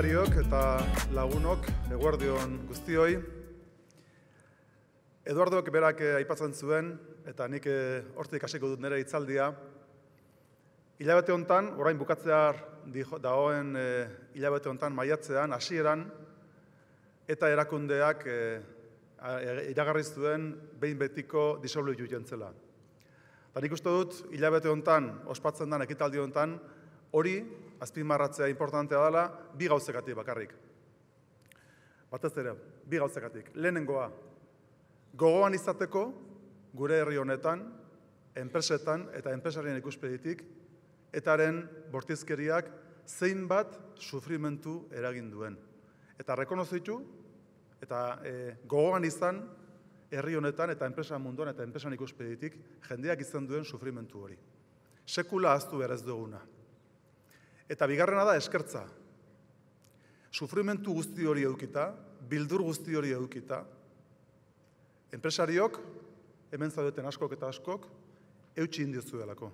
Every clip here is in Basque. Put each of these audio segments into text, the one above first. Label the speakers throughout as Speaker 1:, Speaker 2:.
Speaker 1: eta lagunok eguardion guztioi. Eduardoak berak eh, aipatzen zuen eta nik eh, hortik hasiko dut nire hitzaldia. Hilabete hontan, orain bukatzear dagoen eh, hilabete hontan maiatzean hasieran eta erakundeak e, iragarri zuen behin betiko disolu jutentzela. Ba nik uste dut hilabete hontan ospatzen den ekitaldi hontan hori azpimarratzea importantea dela, bi gauzekatik bakarrik. Batez ere, bi gauzekatik. Lehenengoa, gogoan izateko, gure herri honetan, enpresetan eta enpresarien ikuspeditik, etaren bortizkeriak zein bat sufrimentu eragin duen. Eta rekonozitu, eta e, gogoan izan, herri honetan eta enpresa munduan eta enpresan ikuspeditik, jendeak izan duen sufrimentu hori. Sekula aztu berez duguna. Eta bigarrena da eskertza. Sufrimentu guzti hori edukita, bildur guzti hori edukita, enpresariok, hemen zaudeten askok eta askok, eutxi indizu delako.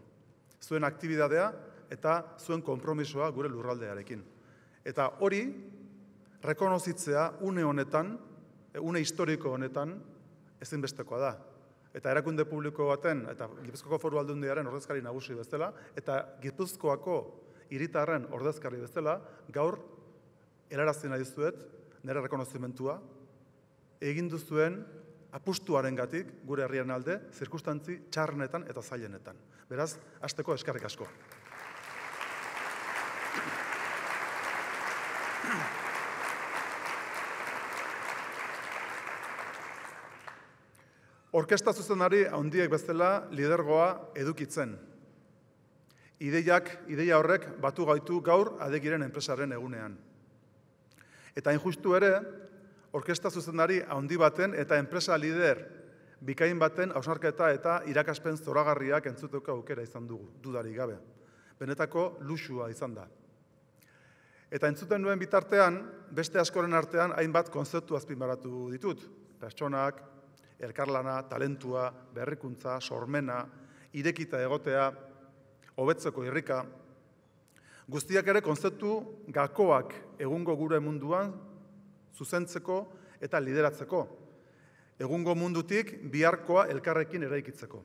Speaker 1: Zuen aktibidadea eta zuen konpromisoa gure lurraldearekin. Eta hori, rekonozitzea une honetan, e, une historiko honetan, ezinbestekoa da. Eta erakunde publiko baten, eta Gipuzkoako foru aldundiaren ordezkari nagusi bezala, eta Gipuzkoako iritarren ordezkarri bezala, gaur, elarazten nahi zuet, nire rekonozimentua, egin duzuen apustuaren gatik, gure herrian alde, zirkustantzi txarrenetan eta zailenetan. Beraz, azteko eskarrik asko. Orkesta zuzenari, handiek bezala, lidergoa edukitzen. Ideiak, ideia horrek batu gaitu gaur adegiren enpresaren egunean. Eta injustu ere, orkesta zuzendari handi baten eta enpresa lider bikain baten ausnarketa eta irakaspen zoragarriak entzuteko aukera izan dugu, dudari gabe. Benetako luxua izan da. Eta entzuten duen bitartean, beste askoren artean hainbat konzeptu azpimaratu ditut. Pertsonak, elkarlana, talentua, berrikuntza, sormena, irekita egotea, hobetzeko irrika, guztiak ere konzeptu gakoak egungo gure munduan zuzentzeko eta lideratzeko, egungo mundutik biharkoa elkarrekin eraikitzeko.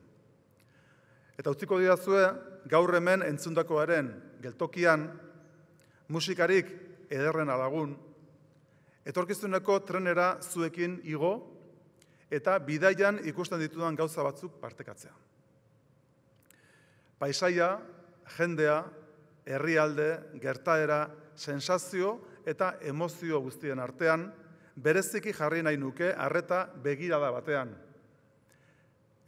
Speaker 1: Eta utziko didazue, gaur hemen entzundakoaren geltokian, musikarik ederren alagun, etorkizuneko trenera zuekin igo, eta bidaian ikusten ditudan gauza batzuk partekatzea paisaia, jendea, herrialde, gertaera, sensazio eta emozio guztien artean, bereziki jarri nahi nuke harreta begirada batean.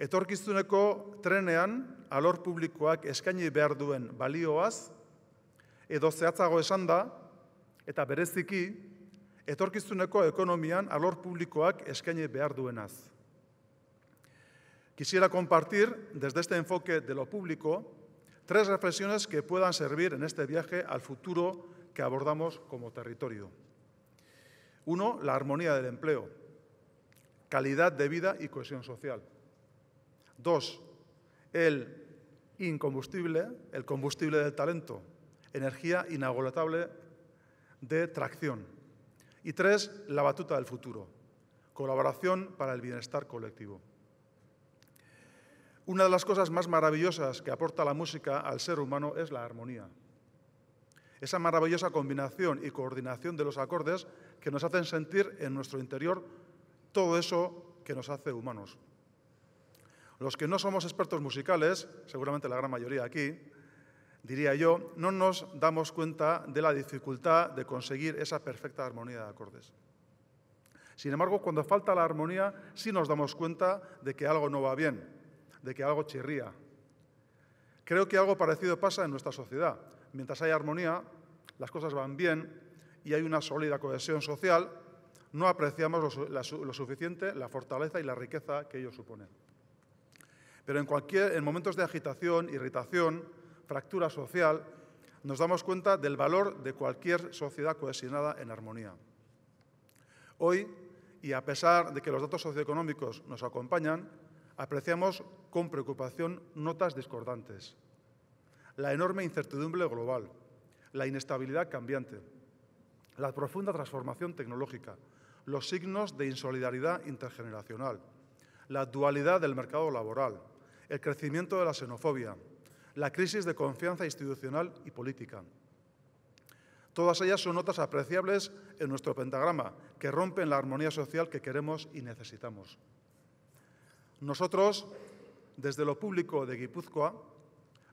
Speaker 1: Etorkizuneko trenean alor publikoak eskaini behar duen balioaz, edo zehatzago esan da, eta bereziki, etorkizuneko ekonomian alor publikoak eskaini behar duenaz. Quisiera compartir desde este enfoque de lo público tres reflexiones que puedan servir en este viaje al futuro que abordamos como territorio. Uno, la armonía del empleo, calidad de vida y cohesión social. Dos, el incombustible, el combustible del talento, energía inagotable de tracción. Y tres, la batuta del futuro, colaboración para el bienestar colectivo. Una de las cosas más maravillosas que aporta la música al ser humano es la armonía. Esa maravillosa combinación y coordinación de los acordes que nos hacen sentir en nuestro interior todo eso que nos hace humanos. Los que no somos expertos musicales, seguramente la gran mayoría aquí, diría yo, no nos damos cuenta de la dificultad de conseguir esa perfecta armonía de acordes. Sin embargo, cuando falta la armonía, sí nos damos cuenta de que algo no va bien de que algo chirría. Creo que algo parecido pasa en nuestra sociedad. Mientras hay armonía, las cosas van bien y hay una sólida cohesión social, no apreciamos lo, suficiente la fortaleza y la riqueza que ello supone. Pero en, cualquier, en momentos de agitación, irritación, fractura social, nos damos cuenta del valor de cualquier sociedad cohesionada en armonía. Hoy, y a pesar de que los datos socioeconómicos nos acompañan, apreciamos con preocupación notas discordantes. La enorme incertidumbre global, la inestabilidad cambiante, la profunda transformación tecnológica, los signos de insolidaridad intergeneracional, la dualidad del mercado laboral, el crecimiento de la xenofobia, la crisis de confianza institucional y política. Todas ellas son notas apreciables en nuestro pentagrama que rompen la armonía social que queremos y necesitamos. Nosotros, desde lo público de Guipúzcoa,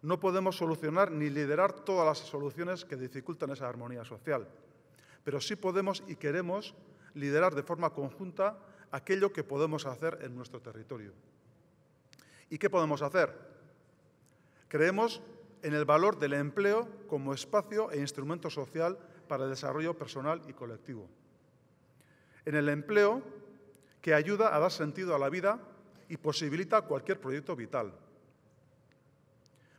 Speaker 1: no podemos solucionar ni liderar todas las soluciones que dificultan esa armonía social, pero sí podemos y queremos liderar de forma conjunta aquello que podemos hacer en nuestro territorio. ¿Y qué podemos hacer? Creemos en el valor del empleo como espacio e instrumento social para el desarrollo personal y colectivo. En el empleo que ayuda a dar sentido a la vida y posibilita cualquier proyecto vital.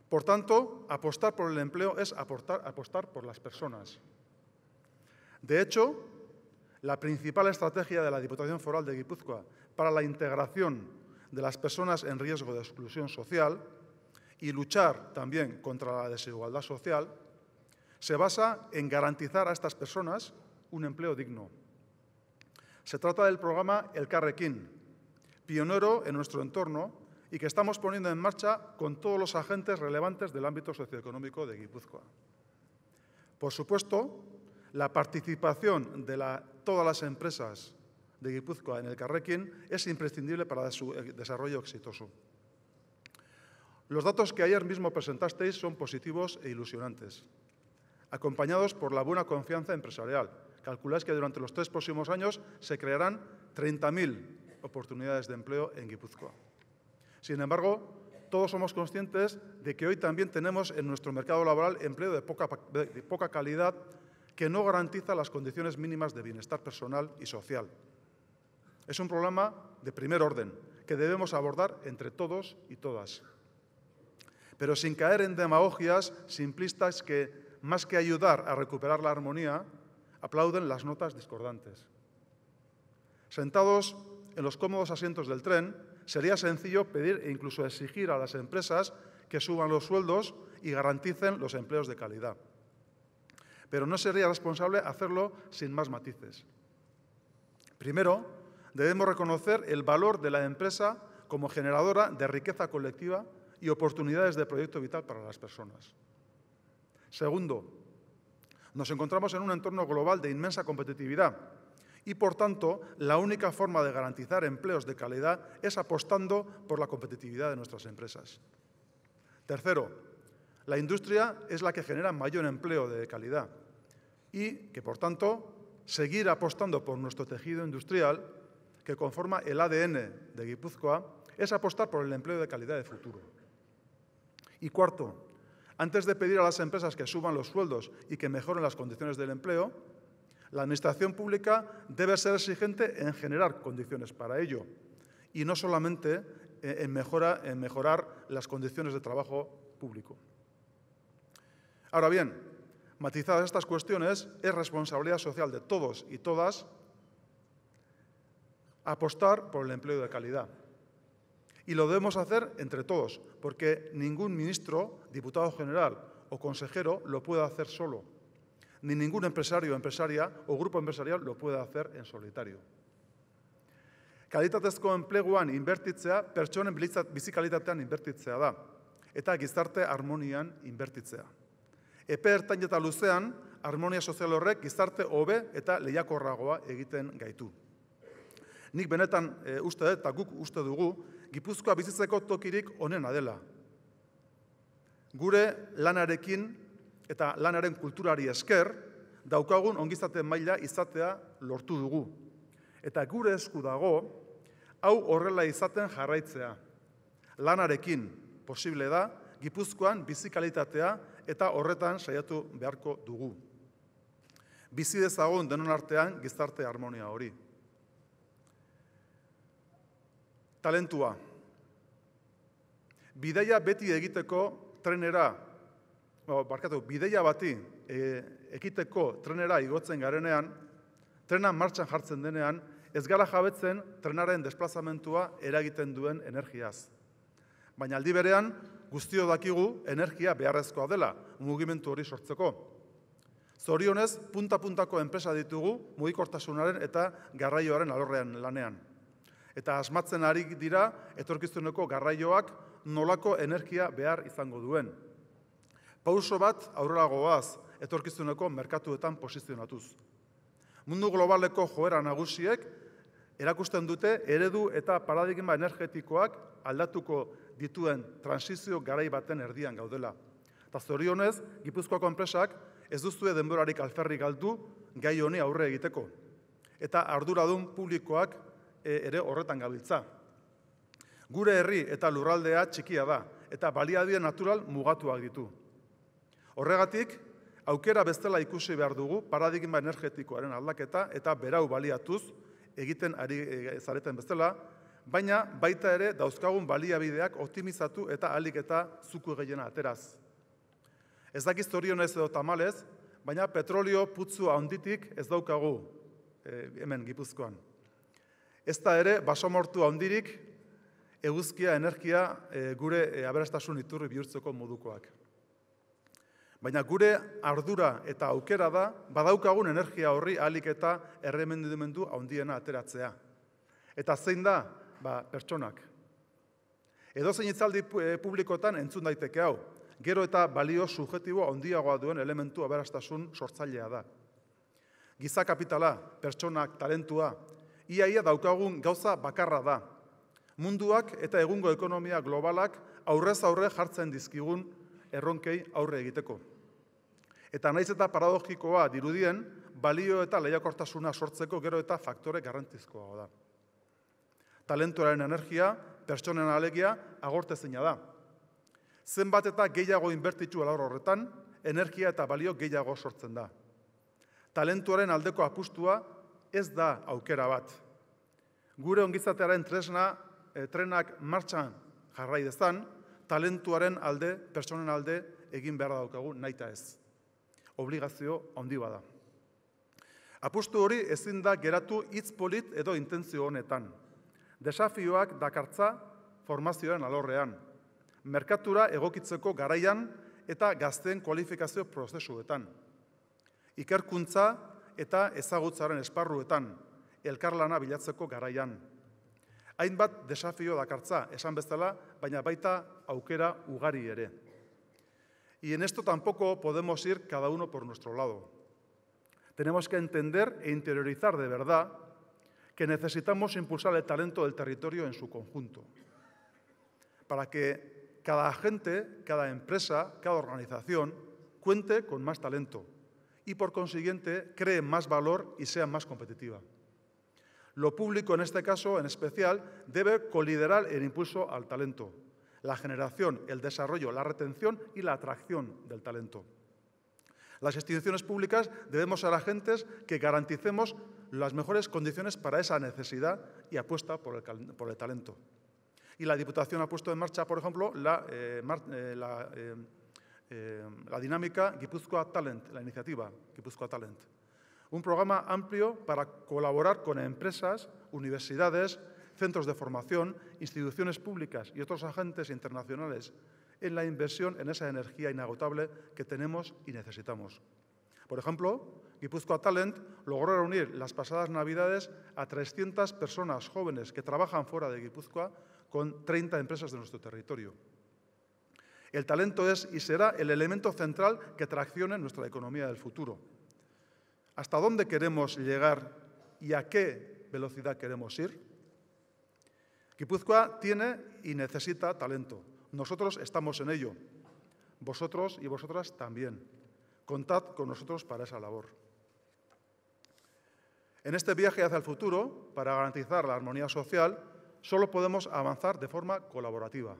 Speaker 1: Por tanto, apostar por el empleo es aportar, apostar por las personas. De hecho, la principal estrategia de la Diputación Foral de Guipúzcoa para la integración de las personas en riesgo de exclusión social y luchar también contra la desigualdad social se basa en garantizar a estas personas un empleo digno. Se trata del programa El Carrequín, pionero en nuestro entorno y que estamos poniendo en marcha con todos los agentes relevantes del ámbito socioeconómico de Guipúzcoa. Por supuesto, la participación de todas las empresas de Guipúzcoa en el Carrequín es imprescindible para su eh, desarrollo exitoso. Los datos que ayer mismo presentasteis son positivos e ilusionantes, acompañados por la buena confianza empresarial. Calculáis que durante los tres próximos años se crearán 30.000 oportunidades de empleo en Guipúzcoa. Sin embargo, todos somos conscientes de que hoy también tenemos en nuestro mercado laboral empleo de poca, calidad que no garantiza las condiciones mínimas de bienestar personal y social. Es un problema de primer orden que debemos abordar entre todos y todas. Pero sin caer en demagogias simplistas que, más que ayudar a recuperar la armonía, aplauden las notas discordantes. Sentados en los cómodos asientos del tren, sería sencillo pedir e incluso exigir a las empresas que suban los sueldos y garanticen los empleos de calidad. Pero no sería responsable hacerlo sin más matices. Primero, debemos reconocer el valor de la empresa como generadora de riqueza colectiva y oportunidades de proyecto vital para las personas. Segundo, nos encontramos en un entorno global de inmensa competitividad y por tanto, la única forma de garantizar empleos de calidad es apostando por la competitividad de nuestras empresas. Tercero, la industria es la que genera mayor empleo de calidad y que, por tanto, seguir apostando por nuestro tejido industrial, que conforma el ADN de Guipúzcoa, es apostar por el empleo de calidad de futuro. Y cuarto, antes de pedir a las empresas que suban los sueldos y que mejoren las condiciones del empleo, la Administración pública debe ser exigente en generar condiciones para ello y no solamente eh, en, mejorar las condiciones de trabajo público. Ahora bien, matizadas estas cuestiones, es responsabilidad social de todos y todas apostar por el empleo de calidad. Y lo debemos hacer entre todos, porque ningún ministro, diputado general o consejero lo puede hacer solo. ni ningún empresario o empresaria o grupo empresarial lo puede hacer en solitario. Kalitatezko enpleguan inbertitzea, pertsonen bizikalitatean inbertitzea da. Eta gizarte harmonian inbertitzea. Epe ertain eta luzean, harmonia sozial horrek gizarte hobe eta lehiakorragoa egiten gaitu. Nik benetan eh, uste dut, eta guk uste dugu, Gipuzkoa bizitzeko tokirik onena dela. Gure lanarekin eta lanaren kulturari esker, daukagun ongizate maila izatea lortu dugu. Eta gure esku dago, hau horrela izaten jarraitzea. Lanarekin posible da, gipuzkoan bizikalitatea eta horretan saiatu beharko dugu. Bizi dezagun denon artean gizarte harmonia hori. Talentua. Bideia beti egiteko trenera o, ba, barkatu, bideia bati e, ekiteko trenera igotzen garenean, trena martxan jartzen denean, ez gara jabetzen trenaren desplazamentua eragiten duen energiaz. Baina aldi berean, guztio dakigu energia beharrezkoa dela mugimendu hori sortzeko. Zorionez, punta-puntako enpresa ditugu mugikortasunaren eta garraioaren alorrean lanean. Eta asmatzen ari dira etorkizuneko garraioak nolako energia behar izango duen pauso bat aurrera goaz, etorkizuneko merkatuetan posizionatuz. Mundu globaleko joera nagusiek erakusten dute eredu eta paradigma energetikoak aldatuko dituen transizio garai baten erdian gaudela. Ta zorionez, Gipuzkoako enpresak ez duzue denborarik alferri galdu gai honi aurre egiteko. Eta arduradun publikoak e, ere horretan gabiltza. Gure herri eta lurraldea txikia da, eta baliadien natural mugatuak ditu. Horregatik, aukera bestela ikusi behar dugu paradigma energetikoaren aldaketa eta berau baliatuz egiten ari e, zareten bestela, baina baita ere dauzkagun baliabideak optimizatu eta aliketa eta zuku gehiena ateraz. Ez dakiz torio ez edo tamalez, baina petrolio putzu ahonditik ez daukagu e, hemen gipuzkoan. Ez da ere basomortu ahondirik eguzkia energia e, gure aberastasun iturri bihurtzeko modukoak. Baina gure ardura eta aukera da, badaukagun energia horri alik eta erremendimendu handiena ateratzea. Eta zein da, ba, pertsonak. Edo zein itzaldi publikotan eh, entzun daiteke hau, gero eta balio subjetibo handiagoa duen elementu aberastasun sortzailea da. Giza kapitala, pertsonak, talentua, iaia daukagun gauza bakarra da. Munduak eta egungo ekonomia globalak aurrez aurre jartzen dizkigun erronkei aurre egiteko. Eta naiz eta paradogikoa dirudien, balio eta lehiakortasuna sortzeko gero eta faktore garrantzizkoa da. Talentuaren energia, pertsonen alegia, agortezina da. Zenbat eta gehiago inbertitu alaur horretan, energia eta balio gehiago sortzen da. Talentuaren aldeko apustua ez da aukera bat. Gure ongizatearen tresna, eh, trenak martxan jarrai dezan, talentuaren alde, pertsonen alde egin behar daukagu naita ez obligazio ondi bada. Apustu hori ezin da geratu hitz polit edo intentzio honetan. Desafioak dakartza formazioen alorrean, merkatura egokitzeko garaian eta gazten kualifikazio prozesuetan. Ikerkuntza eta ezagutzaren esparruetan, elkarlana bilatzeko garaian. Hainbat desafio dakartza, esan bezala, baina baita aukera ugari ere. Y en esto tampoco podemos ir cada uno por nuestro lado. Tenemos que entender e interiorizar de verdad que necesitamos impulsar el talento del territorio en su conjunto, para que cada agente, cada empresa, cada organización cuente con más talento y por consiguiente cree más valor y sea más competitiva. Lo público en este caso, en especial, debe coliderar el impulso al talento, la generación, el desarrollo, la retención y la atracción del talento. Las instituciones públicas debemos ser agentes que garanticemos las mejores condiciones para esa necesidad y apuesta por el, talento. Y la Diputación ha puesto en marcha, por ejemplo, la, eh, eh, eh, la dinámica Guipúzcoa Talent, la iniciativa Guipúzcoa Talent. Un programa amplio para colaborar con empresas, universidades, centros de formación, instituciones públicas y otros agentes internacionales en la inversión en esa energía inagotable que tenemos y necesitamos. Por ejemplo, Guipúzcoa Talent logró reunir las pasadas Navidades a 300 personas jóvenes que trabajan fuera de Guipúzcoa con 30 empresas de nuestro territorio. El talento es y será el elemento central que traccione nuestra economía del futuro. ¿Hasta dónde queremos llegar y a qué velocidad queremos ir? Guipúzcoa tiene y necesita talento. Nosotros estamos en ello. Vosotros y vosotras también. Contad con nosotros para esa labor. En este viaje hacia el futuro, para garantizar la armonía social, solo podemos avanzar de forma colaborativa.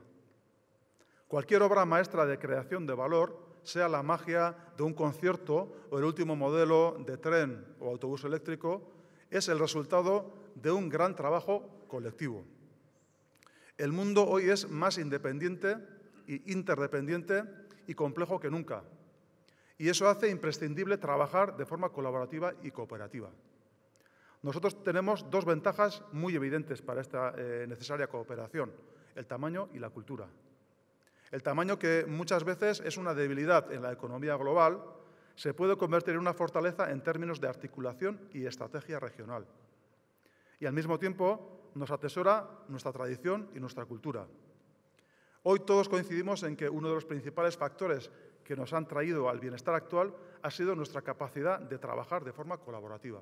Speaker 1: Cualquier obra maestra de creación de valor, sea la magia de un concierto o el último modelo de tren o autobús eléctrico, es el resultado de un gran trabajo colectivo. El mundo hoy es más independiente e interdependiente y complejo que nunca. Y eso hace imprescindible trabajar de forma colaborativa y cooperativa. Nosotros tenemos dos ventajas muy evidentes para esta eh, necesaria cooperación, el tamaño y la cultura. El tamaño, que muchas veces es una debilidad en la economía global, se puede convertir en una fortaleza en términos de articulación y estrategia regional. Y al mismo tiempo, nos atesora nuestra tradición y nuestra cultura. Hoy todos coincidimos en que uno de los principales factores que nos han traído al bienestar actual ha sido nuestra capacidad de trabajar de forma colaborativa.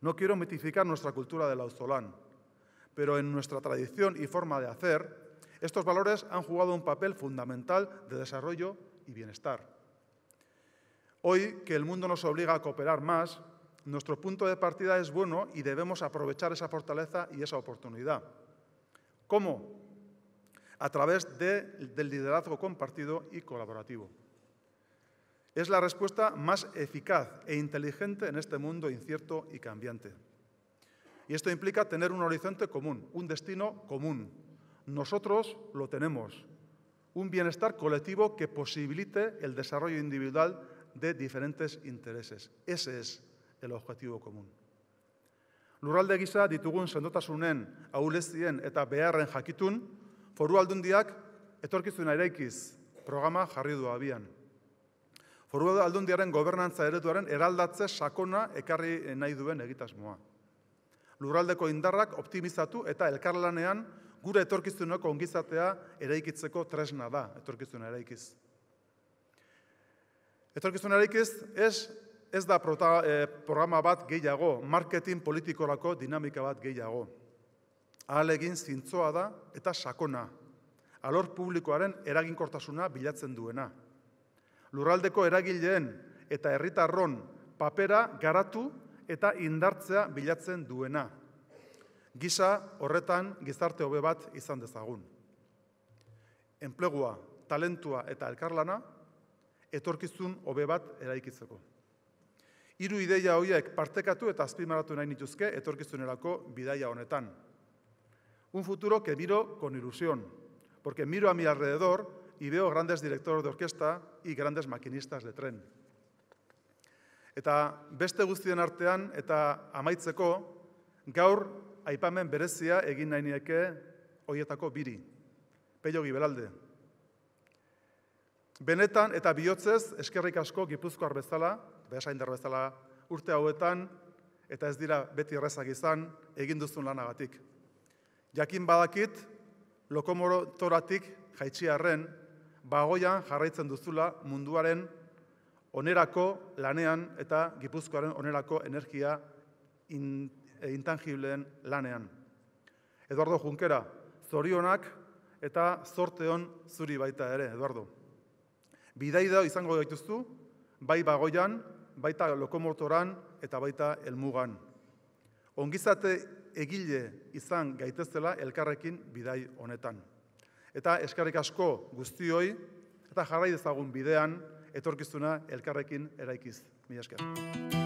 Speaker 1: No quiero mitificar nuestra cultura del auzolán, pero en nuestra tradición y forma de hacer, estos valores han jugado un papel fundamental de desarrollo y bienestar. Hoy que el mundo nos obliga a cooperar más, nuestro punto de partida es bueno y debemos aprovechar esa fortaleza y esa oportunidad. ¿Cómo? A través del liderazgo compartido y colaborativo. Es la respuesta más eficaz e inteligente en este mundo incierto y cambiante. Y esto implica tener un horizonte común, un destino común. Nosotros lo tenemos. Un bienestar colectivo que posibilite el desarrollo individual de diferentes intereses. Ese es el objetivo komun. Lurralde gisa ditugun sendotasunen, aulezien eta beharren jakitun, foru aldundiak etorkizuna eraikiz programa jarri du abian. Foru aldundiaren gobernantza ereduaren eraldatze sakona ekarri nahi duen egitasmoa. Lurraldeko indarrak optimizatu eta elkarlanean gure etorkizuneko ongizatea eraikitzeko tresna da etorkizuna eraikiz. Etorkizuna eraikiz ez ez da prota, eh, programa bat gehiago, marketing politikorako dinamika bat gehiago. Ahalegin zintzoa da eta sakona. Alor publikoaren eraginkortasuna bilatzen duena. Luraldeko eragileen eta herritarron papera garatu eta indartzea bilatzen duena. Gisa horretan gizarte hobe bat izan dezagun. Enplegua, talentua eta elkarlana etorkizun hobe bat eraikitzeko. Hiru ideia horiek partekatu eta azpimaratu nahi nituzke etorkizunerako bidaia honetan. Un futuro que miro con ilusión, porque miro a mi alrededor y veo grandes directores de orquesta y grandes maquinistas de tren. Eta beste guztien artean eta amaitzeko, gaur aipamen berezia egin nahi nieke hoietako biri, Peio Gibelalde. Benetan eta bihotzez eskerrik asko Gipuzkoar bezala eta esain urte hauetan eta ez dira beti errezak izan egin duzun lanagatik. Jakin badakit, lokomorotoratik jaitsia erren, bagoian jarraitzen duzula munduaren onerako lanean eta gipuzkoaren onerako energia e, intangibleen lanean. Eduardo Junkera, zorionak eta zorteon zuri baita ere, Eduardo. Bidaidea izango gaituztu, bai bagoian, baita lokomotoran eta baita elmugan Ongizate egile izan gaitezela elkarrekin bidai honetan eta eskarrik asko guztioi eta jarrai dezagun bidean etorkizuna elkarrekin eraikiz Mila esker.